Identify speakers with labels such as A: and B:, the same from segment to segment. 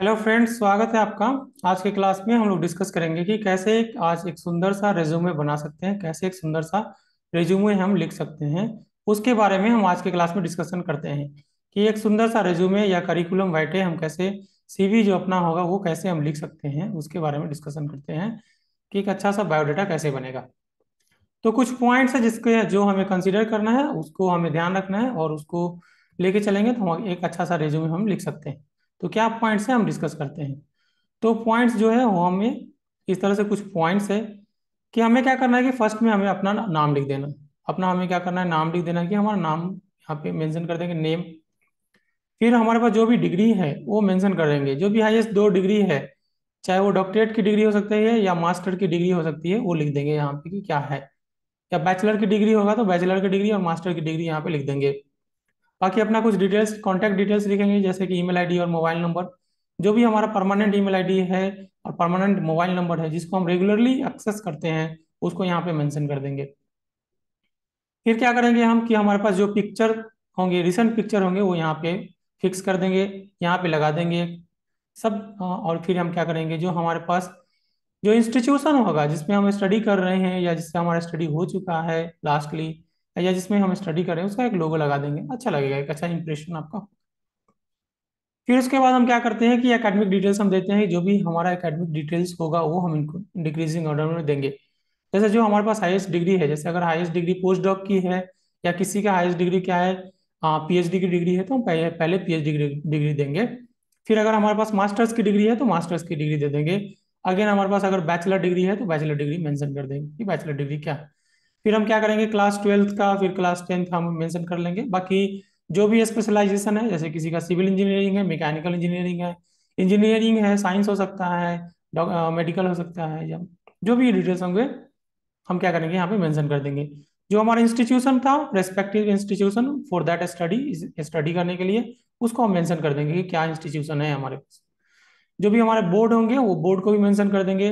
A: hello friends स्वागत है आपका आज के क्लास में हम लोग डिस्कस करेंगे कि कैसे एक आज एक सुंदर सा रेज्यूमे बना सकते हैं कैसे एक सुंदर सा रेज्यूमे हम लिख सकते हैं उसके बारे में हम आज के क्लास में डिस्कशन करते हैं कि एक सुंदर सा रेज्यूमे या करिकुलम वाइटे हम कैसे सीवी जो अपना होगा वो कैसे हम लिख सकते हैं उसके बारे में डिस्कशन करते हैं कि एक अच्छा सा बायोडाटा कैसे बनेगा तो कुछ पॉइंट्स है जिसके जो हमें कंसिडर करना है उसको हमें ध्यान रखना है और उसको लेके चलेंगे तो एक अच्छा सा रेज्यूमे हम लिख सकते हैं तो क्या पॉइंट्स है हम डिस्कस करते हैं तो पॉइंट्स जो है वो हमें इस तरह से कुछ पॉइंट्स है कि हमें क्या करना है कि फर्स्ट में हमें अपना नाम लिख देना अपना हमें क्या करना है नाम लिख देना कि हमारा नाम यहाँ पे मेंशन कर देंगे नेम फिर हमारे पास जो भी डिग्री है वो मेंशन कर देंगे जो भी हाईएस्ट दो डिग्री है चाहे वो डॉक्टरेट की डिग्री हो सकती है या मास्टर की डिग्री हो सकती है वो लिख देंगे यहाँ पे कि क्या है या बैचलर की डिग्री होगा तो बैचलर की डिग्री और मास्टर की डिग्री यहाँ पे लिख देंगे बाकी अपना कुछ डिटेल्स कॉन्टैक्ट डिटेल्स लिखेंगे जैसे कि ईमेल आईडी और मोबाइल नंबर जो भी हमारा परमानेंट ईमेल आईडी है और परमानेंट मोबाइल नंबर है जिसको हम रेगुलरली एक्सेस करते हैं उसको यहाँ पे मैंशन कर देंगे फिर क्या करेंगे हम कि हमारे पास जो पिक्चर होंगे रिसेंट पिक्चर होंगे वो यहाँ पे फिक्स कर देंगे यहाँ पे लगा देंगे सब और फिर हम क्या करेंगे जो हमारे पास जो इंस्टीट्यूशन होगा जिसमें हम स्टडी कर रहे हैं या जिससे हमारा स्टडी हो चुका है लास्टली या जिसमें हम स्टडी करें उसका एक लोगो लगा देंगे अच्छा लगेगा एक अच्छा इंप्रेशन आपका फिर उसके बाद हम क्या करते हैं कि एकेडमिक डिटेल्स हम देते हैं जो भी हमारा एकेडमिक डिटेल्स होगा वो हम इनको डिक्रीजिंग ऑर्डर में देंगे जैसे जो हमारे पास हाईएस्ट डिग्री है जैसे अगर हाईएस्ट डिग्री पोस्ट डॉक की है या किसी का हाईएस्ट डिग्री क्या है पीएचडी की डिग्री है तो हम पहले पहले की डिग्री देंगे फिर अगर हमारे पास मास्टर्स की डिग्री है तो मास्टर्स की डिग्री दे देंगे अगेन हमारे पास अगर बैचलर डिग्री है तो बैचलर डिग्री मेंशन कर देंगे कि बैचलर डिग्री क्या है फिर हम क्या करेंगे क्लास ट्वेल्थ का फिर क्लास टेंथ हम मेंशन कर लेंगे बाकी जो भी स्पेशलाइजेशन है जैसे किसी का सिविल इंजीनियरिंग है मैकेनिकल इंजीनियरिंग है इंजीनियरिंग है साइंस हो सकता है मेडिकल हो सकता है या जो भी डिटेल्स होंगे हम क्या करेंगे यहाँ पे मेंशन कर देंगे जो हमारा इंस्टीट्यूशन था respective institution for that study study करने के लिए उसको हम मैंशन कर देंगे कि क्या इंस्टीट्यूशन है हमारे पास जो भी हमारे बोर्ड होंगे वो बोर्ड को भी मेंशन कर देंगे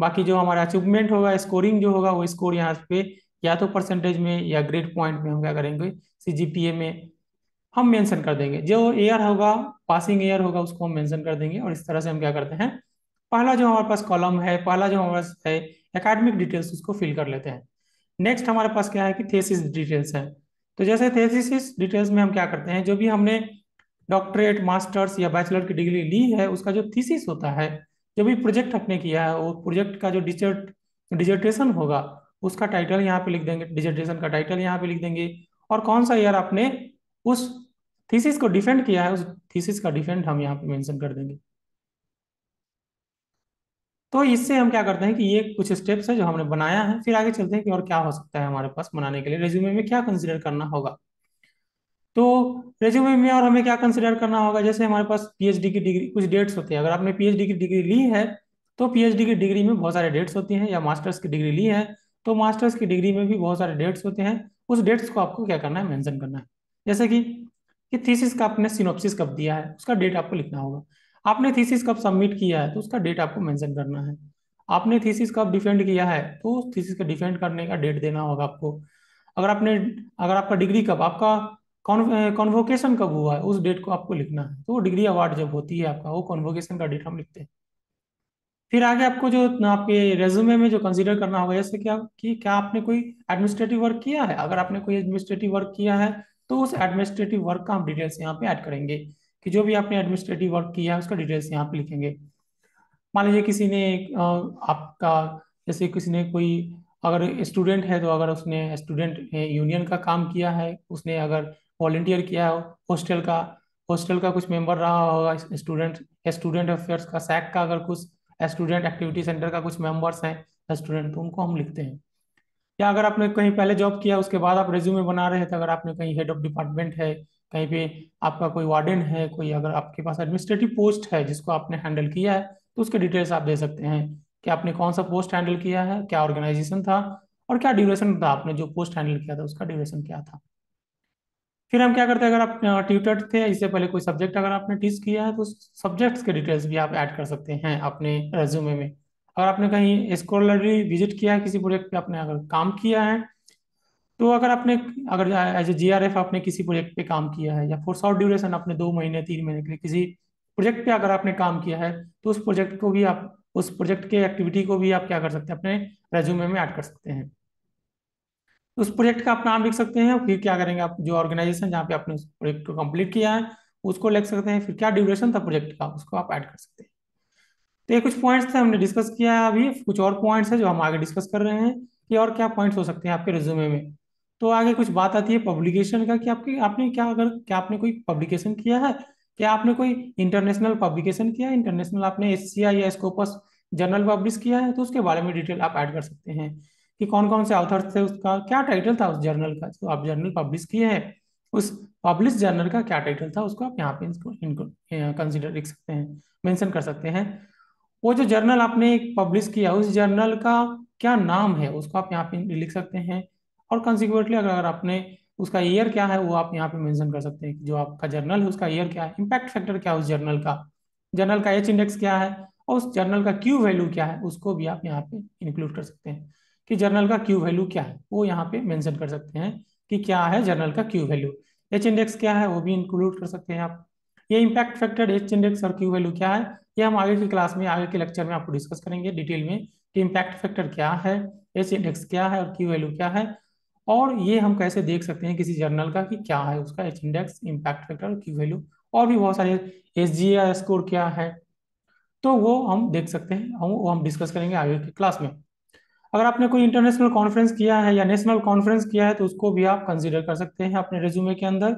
A: बाकी जो हमारा अचीवमेंट होगा स्कोरिंग जो होगा वो स्कोर यहाँ पे या तो परसेंटेज में या ग्रेड पॉइंट में हम क्या करेंगे सी में हम मेंशन कर देंगे जो एयर होगा पासिंग एयर होगा उसको हम मेंशन कर देंगे और इस तरह से हम क्या करते हैं पहला जो हमारे पास कॉलम है पहला जो हमारे पास है एकेडमिक डिटेल्स उसको फिल कर लेते हैं नेक्स्ट हमारे पास क्या है कि थेसिस डिटेल्स है तो जैसे थेसिस डिटेल्स में हम क्या करते हैं जो भी हमने डॉक्टरेट मास्टर्स या बैचलर की डिग्री ली है उसका जो थीसिस होता है जो भी प्रोजेक्ट आपने किया है वो प्रोजेक्ट का जो डिजर्ट डिजर्टेशन होगा उसका टाइटल यहाँ पे लिख देंगे डिजर्टेशन का टाइटल यहाँ पे लिख देंगे और कौन सा ईयर आपने उस थीसिस को डिफेंड किया है उस थीसिस का डिफेंड हम यहाँ पे मेंशन कर देंगे तो इससे हम क्या करते हैं कि ये कुछ स्टेप्स है जो हमने बनाया है फिर आगे चलते हैं कि और क्या हो सकता है हमारे पास बनाने के लिए रेज्यूमे में क्या कंसिडर करना होगा तो रेज्यूमे में और हमें क्या कंसिडर करना होगा जैसे हमारे पास पीएचडी की डिग्री कुछ डेट्स होते हैं अगर आपने पीएचडी की डिग्री ली है तो पीएचडी की डिग्री में बहुत सारे डेट्स होती हैं या मास्टर्स की डिग्री ली है तो मास्टर्स की डिग्री में भी बहुत सारे डेट्स होते हैं उस डेट्स को आपको क्या करना है मेंशन करना है जैसे कि कि थीसिस का आपने सिनोप्सिस कब दिया है उसका डेट आपको लिखना होगा आपने थीसिस कब सबमिट किया है तो उसका डेट आपको मेंशन करना है आपने थीसिस कब डिफेंड किया है तो उस थीसिस का डिफेंड करने का डेट देना होगा आपको अगर आपने अगर आपका डिग्री कब आपका कॉन्वोकेशन कब हुआ है उस डेट को आपको लिखना है तो डिग्री अवार्ड जब होती है आपका वो कॉन्वोकेशन का डेट हम लिखते हैं फिर आगे आपको जो आपके रेज्यूमे में जो कंसीडर करना होगा जैसे कि आप कि क्या आपने कोई एडमिनिस्ट्रेटिव वर्क किया है अगर आपने कोई एडमिनिस्ट्रेटिव वर्क किया है तो उस एडमिनिस्ट्रेटिव वर्क का हम डिटेल्स यहाँ पे ऐड करेंगे कि जो भी आपने एडमिनिस्ट्रेटिव वर्क किया है उसका डिटेल्स यहाँ पे लिखेंगे मान लीजिए किसी ने आपका जैसे किसी ने कोई अगर स्टूडेंट है तो अगर उसने स्टूडेंट यूनियन का काम किया है उसने अगर वॉल्टियर किया हो हॉस्टल का हॉस्टल का कुछ मेंबर रहा होगा स्टूडेंट स्टूडेंट अफेयर्स का सैक का अगर कुछ स्टूडेंट एक्टिविटी सेंटर का कुछ मेंबर्स हैं स्टूडेंट तो उनको हम लिखते हैं या अगर आपने कहीं पहले जॉब किया उसके बाद आप रेज्यूमे बना रहे हैं तो अगर आपने कहीं हेड ऑफ डिपार्टमेंट है कहीं पे आपका कोई वार्डन है कोई अगर आपके पास एडमिनिस्ट्रेटिव पोस्ट है जिसको आपने हैंडल किया है तो उसके डिटेल्स आप दे सकते हैं कि आपने कौन सा पोस्ट हैंडल किया है क्या ऑर्गेनाइजेशन था और क्या ड्यूरेशन था आपने जो पोस्ट हैंडल किया था उसका ड्यूरेशन क्या था फिर हम क्या करते हैं अगर आप ट्यूटर थे इससे पहले कोई सब्जेक्ट अगर आपने टीच किया है तो सब्जेक्ट्स के डिटेल्स भी आप ऐड कर सकते हैं अपने रेज्यूमे में अगर आपने कहीं स्कॉलरली विजिट किया है किसी प्रोजेक्ट पे आपने अगर काम किया है तो अगर आपने अगर एज ए जी आपने किसी प्रोजेक्ट पे काम किया है या फोर्स शॉर्ट ड्यूरेशन आपने दो महीने तीन महीने के लिए किसी प्रोजेक्ट पे अगर आपने काम किया है तो उस प्रोजेक्ट को भी आप उस प्रोजेक्ट के एक्टिविटी को भी आप क्या कर सकते हैं अपने रेज्यूमे में ऐड कर सकते हैं उस प्रोजेक्ट का आप नाम लिख सकते हैं फिर क्या करेंगे आप जो ऑर्गेनाइजेशन जहाँ पे आपने प्रोजेक्ट को कंप्लीट किया है उसको लिख सकते हैं फिर क्या ड्यूरेशन था प्रोजेक्ट का उसको आप ऐड कर सकते हैं तो ये कुछ पॉइंट्स थे हमने डिस्कस किया है अभी कुछ और पॉइंट्स है जो हम आगे डिस्कस कर रहे हैं कि और क्या पॉइंट्स हो सकते हैं आपके रिज्यूमे में तो आगे कुछ बात आती है पब्लिकेशन का कि आपके आपने क्या अगर क्या आपने कोई पब्लिकेशन किया है क्या आपने कोई इंटरनेशनल पब्लिकेशन किया है इंटरनेशनल आपने एस या स्कोपस जर्नल पब्लिश किया है तो उसके बारे में डिटेल आप ऐड कर सकते हैं कि कौन कौन से ऑथर्स थे उसका क्या टाइटल था उस जर्नल का जो आप जर्नल पब्लिश किए हैं उस पब्लिश जर्नल का क्या टाइटल था उसको आप यहाँ पे इनको कंसिडर लिख सकते हैं मेंशन कर सकते हैं वो जो जर्नल आपने पब्लिश किया उस जर्नल का क्या नाम है उसको आप यहाँ पे लिख सकते हैं और कंसिक्वेंटली अगर आपने उसका ईयर क्या है वो आप यहाँ पे मेंशन कर सकते हैं जो आपका जर्नल है उसका ईयर क्या है इम्पैक्ट फैक्टर क्या है उस जर्नल का जर्नल का एच इंडेक्स क्या है और उस जर्नल का क्यू वैल्यू क्या है उसको भी आप यहाँ पे इंक्लूड कर सकते हैं कि जर्नल का क्यू वैल्यू क्या है वो यहाँ पे मेंशन कर सकते हैं कि क्या है जर्नल का क्यू वैल्यू एच इंडेक्स क्या है वो भी इंक्लूड कर सकते हैं आप ये इम्पैक्ट फैक्टर एच इंडेक्स और क्यू वैल्यू क्या है ये हम आगे की क्लास में आगे के लेक्चर में आपको डिस्कस करेंगे डिटेल में कि इम्पैक्ट फैक्टर क्या है एच इंडेक्स क्या है और क्यू वैल्यू क्या है और ये हम कैसे देख सकते हैं किसी जर्नल का कि क्या है उसका एच इंडेक्स इम्पैक्ट फैक्टर और क्यू वैल्यू और भी बहुत सारे एस जी स्कोर क्या है तो वो हम देख सकते हैं हम वो हम डिस्कस करेंगे आगे की क्लास में अगर आपने कोई इंटरनेशनल कॉन्फ्रेंस किया है या नेशनल कॉन्फ्रेंस किया है तो उसको भी आप कंसिडर कर सकते हैं अपने रिज्यूमे के अंदर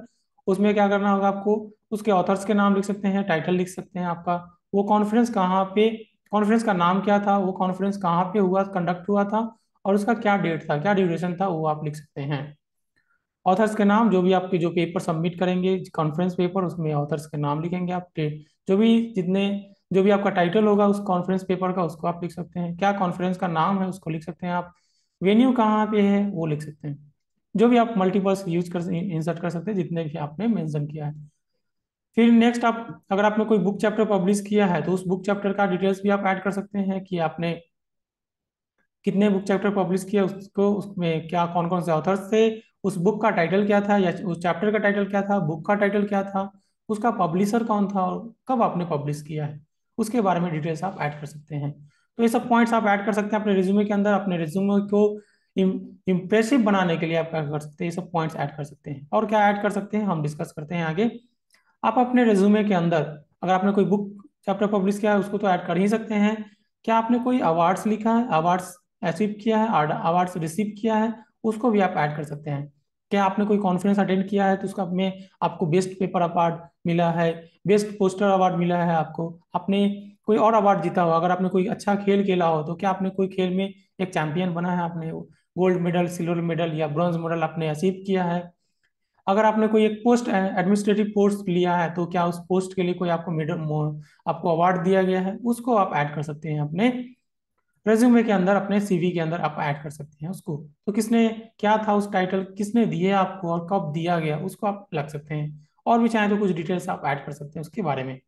A: उसमें क्या करना होगा आपको उसके ऑथर्स के नाम लिख सकते हैं टाइटल लिख सकते हैं आपका वो कॉन्फ्रेंस कहाँ पे कॉन्फ्रेंस का नाम क्या था वो कॉन्फ्रेंस कहाँ पे हुआ कंडक्ट हुआ था और उसका क्या डेट था क्या ड्यूरेशन था वो आप लिख सकते हैं ऑथर्स के नाम जो भी आपके जो पेपर सबमिट करेंगे कॉन्फ्रेंस पेपर उसमें ऑथर्स के नाम लिखेंगे आप जो भी जितने जो भी आपका टाइटल होगा उस कॉन्फ्रेंस पेपर का उसको आप लिख सकते हैं क्या कॉन्फ्रेंस का नाम है उसको लिख सकते हैं आप वेन्यू कहाँ पे है वो लिख सकते हैं जो भी आप मल्टीपल्स यूज कर इंसर्ट कर सकते हैं जितने भी आपने मेंशन किया है फिर नेक्स्ट आप अगर आपने कोई बुक चैप्टर पब्लिश किया है तो उस बुक चैप्टर का डिटेल्स भी आप ऐड कर सकते हैं कि आपने कितने बुक चैप्टर पब्लिश किया उसको उसमें क्या कौन कौन से ऑथर्स थे उस बुक का टाइटल क्या था या उस चैप्टर का टाइटल क्या था बुक का टाइटल क्या था उसका पब्लिशर कौन था और कब आपने पब्लिश किया है उसके बारे में डिटेल्स आप ऐड कर सकते हैं तो ये सब पॉइंट्स आप ऐड कर सकते हैं अपने रिज्यूमे के अंदर अपने रिज्यूमे को इम्प्रेसिव बनाने के लिए आप क्या कर सकते हैं ये सब पॉइंट्स ऐड कर सकते हैं और क्या ऐड कर सकते हैं हम डिस्कस करते हैं आगे आप अपने रिज्यूमे के अंदर अगर आपने कोई बुक चैप्टर पब्लिश किया है उसको तो ऐड कर ही सकते हैं क्या आपने कोई अवार्ड्स लिखा है अवार्ड्स अचीव किया है अवार्ड्स रिसीव किया है उसको भी आप ऐड कर सकते हैं क्या आपने कोई कॉन्फ्रेंस अटेंड किया है तो उसका में आपको बेस्ट पेपर अवार्ड मिला है बेस्ट पोस्टर अवार्ड मिला है आपको आपने कोई और अवार्ड जीता हो अगर आपने कोई अच्छा खेल खेला हो तो क्या आपने कोई खेल में एक चैंपियन बना है आपने गोल्ड मेडल सिल्वर मेडल या ब्रॉन्ज मेडल आपने अचीव किया है अगर आपने कोई एक पोस्ट एडमिनिस्ट्रेटिव पोस्ट लिया है तो क्या उस पोस्ट के लिए कोई आपको मेडल आपको अवार्ड दिया गया है उसको आप ऐड कर सकते हैं अपने रेज्यूमे के अंदर अपने सीवी के अंदर आप ऐड कर सकते हैं उसको तो किसने क्या था उस टाइटल किसने दिए आपको और कब दिया गया उसको आप लग सकते हैं और भी चाहें तो कुछ डिटेल्स आप ऐड कर सकते हैं उसके बारे में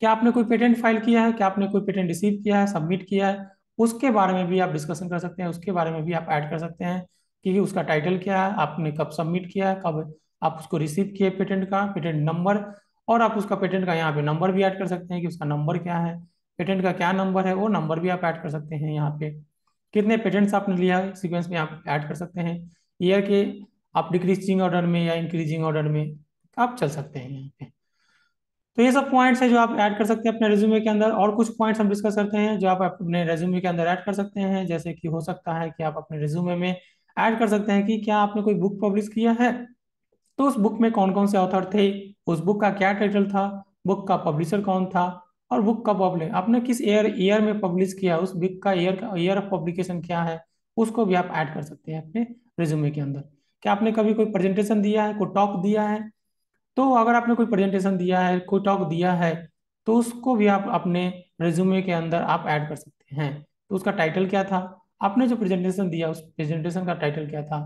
A: क्या आपने कोई पेटेंट फाइल किया है क्या आपने कोई पेटेंट रिसीव किया है सबमिट किया है उसके बारे में भी आप डिस्कशन कर सकते हैं उसके बारे में भी आप ऐड कर सकते हैं कि उसका टाइटल क्या है आपने कब सबमिट किया है कब आप उसको रिसीव किए पेटेंट का पेटेंट नंबर और आप उसका पेटेंट का यहाँ पे नंबर भी ऐड कर सकते हैं कि उसका नंबर क्या है पेटेंट का क्या नंबर है वो नंबर भी आप ऐड कर सकते हैं यहाँ पे कितने पेटेंट्स आपने लिया सीक्वेंस में आप ऐड कर सकते हैं ईयर के आप डिक्रीजिंग ऑर्डर में या इंक्रीजिंग ऑर्डर में आप चल सकते हैं यहाँ पे तो ये सब पॉइंट्स है जो आप ऐड कर सकते हैं अपने रेज्यूमे के अंदर और कुछ पॉइंट्स हम डिस्कस करते हैं जो आप अपने रेज्यूमे के अंदर ऐड कर सकते हैं जैसे कि हो सकता है कि आप अपने रेज्यूमे में ऐड कर सकते हैं कि क्या आपने कोई बुक पब्लिश किया है तो उस बुक में कौन कौन से ऑथर थे उस बुक का क्या टाइटल था बुक का पब्लिशर कौन था और बुक का पब्लिक आपने किस ईयर ईयर में पब्लिश किया उस बुक का ईयर का ईयर ऑफ पब्लिकेशन क्या है उसको भी आप ऐड कर सकते हैं अपने रिज्यूमे के अंदर क्या आपने कभी कोई प्रेजेंटेशन दिया है कोई टॉक दिया है तो अगर आपने कोई प्रेजेंटेशन दिया है कोई टॉक दिया है तो उसको भी आप अपने रिज्यूमे के अंदर आप ऐड कर सकते हैं तो उसका टाइटल क्या था आपने जो प्रेजेंटेशन दिया उस प्रेजेंटेशन का टाइटल क्या था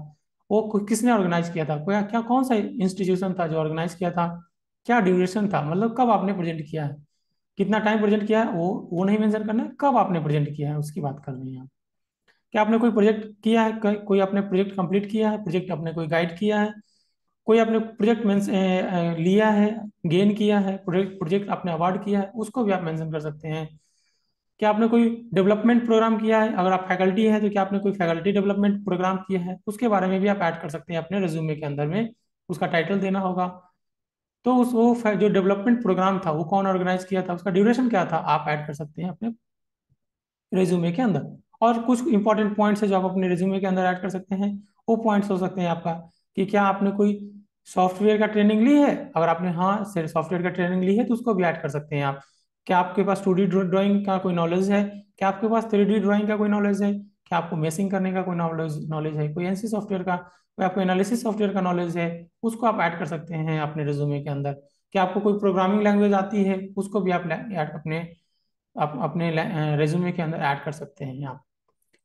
A: वो किसने ऑर्गेनाइज किया था क्या कौन सा इंस्टीट्यूशन था जो ऑर्गेनाइज किया था क्या ड्यूरेशन था मतलब कब आपने प्रेजेंट किया है कितना टाइम प्रेजेंट किया है वो वो नहीं मेंशन करना है कब आपने प्रेजेंट किया है उसकी बात करनी है क्या आपने कोई प्रोजेक्ट किया है कोई आपने प्रोजेक्ट कंप्लीट किया है प्रोजेक्ट आपने कोई गाइड किया है कोई आपने प्रोजेक्ट लिया है गेन किया है प्रोजेक्ट प्रोजेक्ट आपने अवार्ड किया है उसको भी आप मेंशन कर सकते हैं क्या आपने कोई डेवलपमेंट प्रोग्राम किया है अगर आप फैकल्टी है तो क्या आपने कोई फैकल्टी डेवलपमेंट प्रोग्राम किया है उसके बारे में भी आप ऐड कर सकते हैं अपने रिज्यूमे के अंदर में उसका टाइटल देना होगा तो उस वो जो डेवलपमेंट प्रोग्राम था वो कौन ऑर्गेनाइज किया था उसका ड्यूरेशन क्या था आप ऐड कर सकते हैं अपने रेज्यूमे के अंदर और कुछ इंपॉर्टेंट पॉइंट्स है जो आप अपने रेज्यूमे के अंदर ऐड कर सकते हैं वो पॉइंट्स हो सकते हैं आपका कि क्या आपने कोई सॉफ्टवेयर का ट्रेनिंग ली है अगर आपने हाँ सॉफ्टवेयर का ट्रेनिंग ली है तो उसको भी ऐड कर सकते हैं आप क्या आपके पास टू डी ड्रॉइंग का कोई नॉलेज है क्या आपके पास थ्री डी ड्रॉइंग का कोई नॉलेज है क्या आपको मेसिंग करने का कोई नॉलेज नॉलेज है कोई एनसी सॉफ्टवेयर का कोई आपको एनालिसिस सॉफ्टवेयर का नॉलेज है उसको आप ऐड कर सकते हैं अपने रिज्यूमे के अंदर क्या आपको कोई प्रोग्रामिंग लैंग्वेज आती है उसको भी आप अपने आप अपने रिज्यूमे के अंदर ऐड कर सकते हैं आप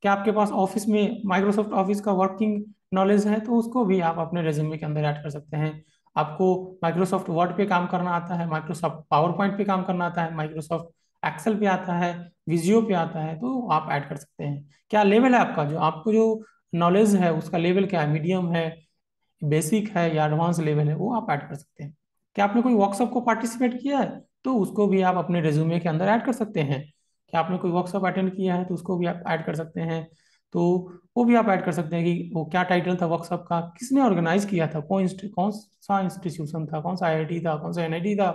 A: क्या आपके पास ऑफिस में माइक्रोसॉफ्ट ऑफिस का वर्किंग नॉलेज है तो उसको भी आप अपने रेज्यूमे के अंदर ऐड कर सकते हैं आपको माइक्रोसॉफ्ट वर्ड पे काम करना आता है माइक्रोसॉफ्ट पावर पॉइंट पे काम करना आता है माइक्रोसॉफ्ट एक्सेल पे आता है विजियो पे आता है तो आप ऐड कर सकते हैं क्या लेवल है आपका जो आपको जो नॉलेज है उसका लेवल क्या है मीडियम है बेसिक है या एडवांस लेवल है वो आप ऐड कर सकते हैं क्या आपने कोई वर्कशॉप को पार्टिसिपेट किया है तो उसको भी आप अपने रेज्यूमे के अंदर ऐड कर सकते हैं क्या आपने कोई वर्कशॉप अटेंड किया है तो उसको भी आप ऐड कर सकते हैं तो वो भी आप ऐड कर सकते हैं कि वो क्या टाइटल था वर्कशॉप का किसने ऑर्गेनाइज किया था कौन कौन सा इंस्टीट्यूशन था कौन सा आई था कौन सा एन था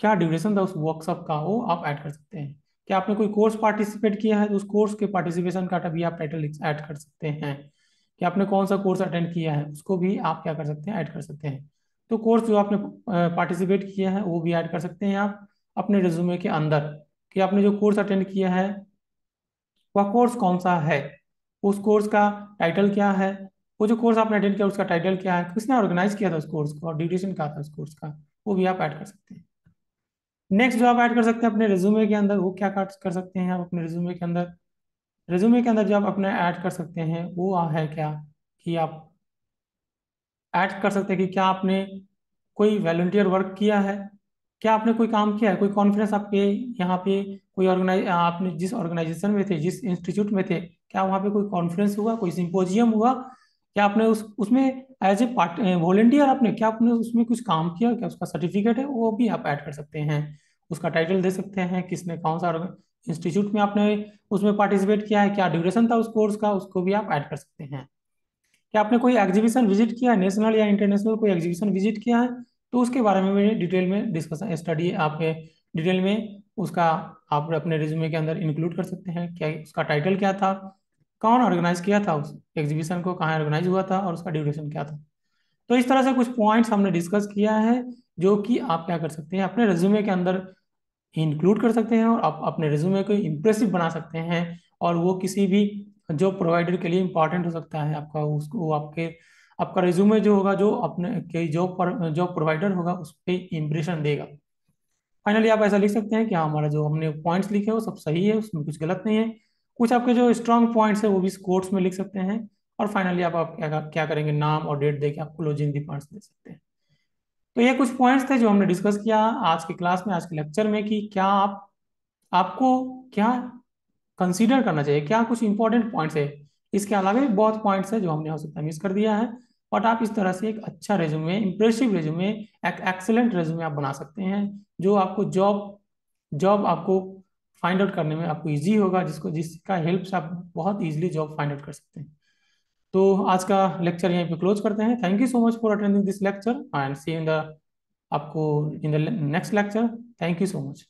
A: क्या ड्यूरेशन था उस वर्कशॉप का वो आप ऐड कर सकते हैं क्या आपने कोई कोर्स पार्टिसिपेट किया है तो उस कोर्स के पार्टिसिपेशन का भी आप टाइटल ऐड कर सकते हैं कि आपने कौन सा कोर्स अटेंड किया है उसको भी आप क्या कर सकते हैं ऐड कर सकते हैं तो कोर्स जो आपने पार्टिसिपेट किया है वो भी ऐड कर सकते हैं आप अपने रिज्यूमे के अंदर कि आपने जो कोर्स अटेंड किया है वह कोर्स कौन सा है उस कोर्स का टाइटल क्या है वो जो कोर्स आपने अटेंड किया उसका टाइटल क्या है किसने ऑर्गेनाइज किया था उस कोर्स को और ड्यूरेशन क्या था उस कोर्स का वो भी आप ऐड कर सकते हैं नेक्स्ट जो आप ऐड कर सकते हैं अपने रिज्यूमे के अंदर वो क्या कर सकते हैं आप अपने रिज्यूमे के अंदर रिज्यूमे के अंदर जो आप अपने ऐड कर सकते हैं वो है क्या कि आप ऐड कर सकते हैं कि क्या आपने कोई वॉल्टियर वर्क किया है क्या आपने कोई काम किया है कोई कॉन्फ्रेंस आपके यहाँ पे कोई ऑर्गेनाइज आपने जिस ऑर्गेनाइजेशन में थे जिस इंस्टीट्यूट में थे क्या वहाँ पे कोई कॉन्फ्रेंस हुआ कोई सिंपोजियम हुआ क्या आपने उस उसमें एज ए पार्ट वॉलेंटियर आपने क्या आपने उसमें कुछ काम किया क्या उसका सर्टिफिकेट है वो भी आप ऐड कर सकते हैं उसका टाइटल दे सकते हैं किसने कौन सा इंस्टीट्यूट में आपने उसमें पार्टिसिपेट किया है क्या ड्यूरेशन था उस कोर्स का उसको भी आप ऐड कर सकते हैं क्या आपने कोई एग्जीबिशन विजिट किया है नेशनल या इंटरनेशनल कोई एग्जीबिशन विजिट किया है तो उसके बारे में भी डिटेल में डिस्कशन स्टडी आपके डिटेल में उसका आप अपने रिज्यूमे के अंदर इंक्लूड कर सकते हैं क्या उसका टाइटल क्या था कौन ऑर्गेनाइज किया था उस एग्जीबिशन को कहाँ ऑर्गेनाइज हुआ था और उसका ड्यूरेशन क्या था तो इस तरह से कुछ पॉइंट्स हमने डिस्कस किया है जो कि आप क्या कर सकते हैं अपने रेज्यूमे के अंदर इंक्लूड कर सकते हैं और आप अपने रेज्यूमे को इम्प्रेसिव बना सकते हैं और वो किसी भी जो प्रोवाइडर के लिए इम्पॉर्टेंट हो सकता है आपका उसको आपके आपका रिज्यूमे जो होगा जो अपने के जो पर, जो प्रोवाइडर होगा उस पर इम्प्रेशन देगा फाइनली आप ऐसा लिख सकते हैं कि हाँ, हमारा जो हमने पॉइंट्स लिखे वो सब सही है उसमें कुछ गलत नहीं है कुछ आपके जो स्ट्रॉन्ग पॉइंट्स है वो भी कोर्ट्स में लिख सकते हैं और फाइनली आप, आप क्या क्या करेंगे नाम और डेट देके आप क्लोजिंग पॉइंट्स दे सकते हैं तो ये कुछ पॉइंट्स थे जो हमने डिस्कस किया आज की क्लास में आज के लेक्चर में कि क्या आप आपको क्या कंसीडर करना चाहिए क्या कुछ इंपॉर्टेंट पॉइंट्स है इसके अलावा भी बहुत पॉइंट्स है जो हमने हो सकता है मिस कर दिया है बट आप इस तरह से एक अच्छा रेज्यूमे इंप्रेसिव रेज्यूमे एक एक्सेलेंट रेज्यूमे आप बना सकते हैं जो आपको जॉब जॉब आपको फाइंड आउट करने में आपको ईजी होगा जिसको जिसका हेल्प से आप बहुत ईजिली जॉब फाइंड आउट कर सकते हैं तो आज का लेक्चर यहीं पे क्लोज करते हैं thank you so much for attending this lecture and see in the आपको in the next lecture thank you so much